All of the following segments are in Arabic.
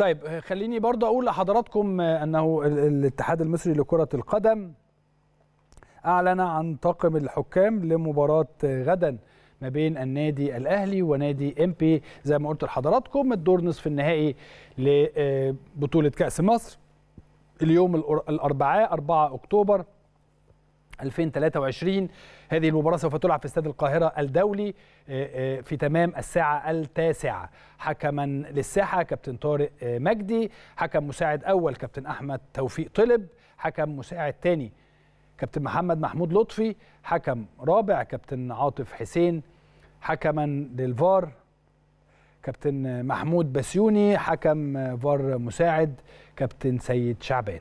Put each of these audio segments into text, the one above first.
طيب خليني برضه اقول لحضراتكم آه، انه الاتحاد المصري لكره القدم اعلن عن طاقم الحكام لمباراه آه، غدا ما بين النادي الاهلي ونادي امبي زي ما قلت لحضراتكم الدور نصف النهائي لبطوله آه، كاس مصر اليوم الاربعاء 4 اكتوبر 2023 هذه المباراة سوف تلعب في استاد القاهرة الدولي آه، آه، في تمام الساعة التاسعة حكما للساحة كابتن طارق آه، مجدي حكم مساعد أول كابتن أحمد توفيق طلب حكم مساعد ثاني كابتن محمد محمود لطفي حكم رابع كابتن عاطف حسين حكما للفار كابتن محمود بسيوني حكم فار مساعد كابتن سيد شعبان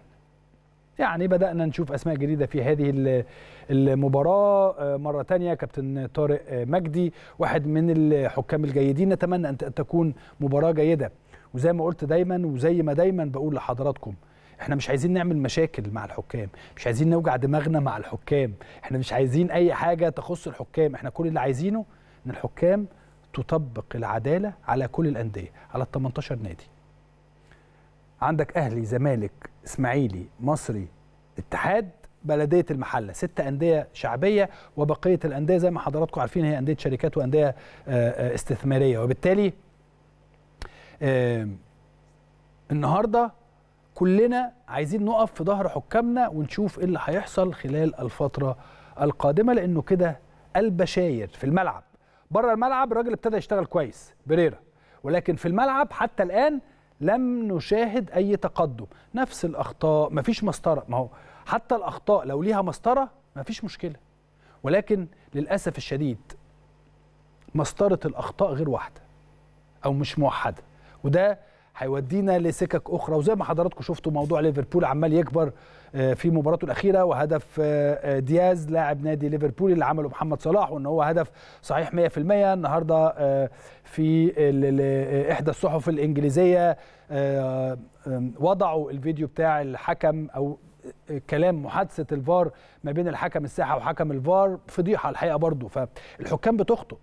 يعني بدأنا نشوف أسماء جديدة في هذه المباراة آه، مرة تانية كابتن طارق آه، مجدي واحد من الحكام الجيدين نتمنى أن تكون مباراة جيدة وزي ما قلت دايما وزي ما دايما بقول لحضراتكم احنا مش عايزين نعمل مشاكل مع الحكام مش عايزين نوجع دماغنا مع الحكام احنا مش عايزين اي حاجه تخص الحكام احنا كل اللي عايزينه ان الحكام تطبق العداله على كل الانديه على ال 18 نادي عندك اهلي زمالك اسماعيلي مصري اتحاد بلديه المحله ست انديه شعبيه وبقيه الانديه زي ما حضراتكم عارفين هي انديه شركات وانديه آه، آه، استثماريه وبالتالي آه، النهارده كلنا عايزين نقف في ظهر حكامنا ونشوف ايه اللي هيحصل خلال الفتره القادمه لانه كده البشاير في الملعب بره الملعب الراجل ابتدى يشتغل كويس بريرا ولكن في الملعب حتى الان لم نشاهد اي تقدم نفس الاخطاء مفيش مسطره ما هو حتى الاخطاء لو ليها مسطره مفيش مشكله ولكن للاسف الشديد مسطره الاخطاء غير واحده او مش موحده وده هيودينا لسكك اخرى وزي ما حضراتكم شفتوا موضوع ليفربول عمال يكبر آه، في مباراته الاخيره وهدف آه، آه، دياز لاعب نادي ليفربول اللي عمله محمد صلاح وان هو هدف صحيح 100% النهارده في احدى الصحف الانجليزيه وضعوا الفيديو بتاع الحكم او كلام محادثه الفار ما بين الحكم الساحه وحكم الفار فضيحه الحقيقه برضه فالحكام بتخطئ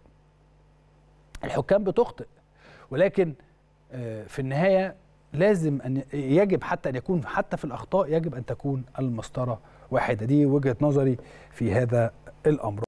الحكام بتخطئ ولكن آه، في النهايه لازم ان يجب حتى ان يكون حتى في الاخطاء يجب ان تكون المسطره واحده دي وجهه نظري في هذا الامر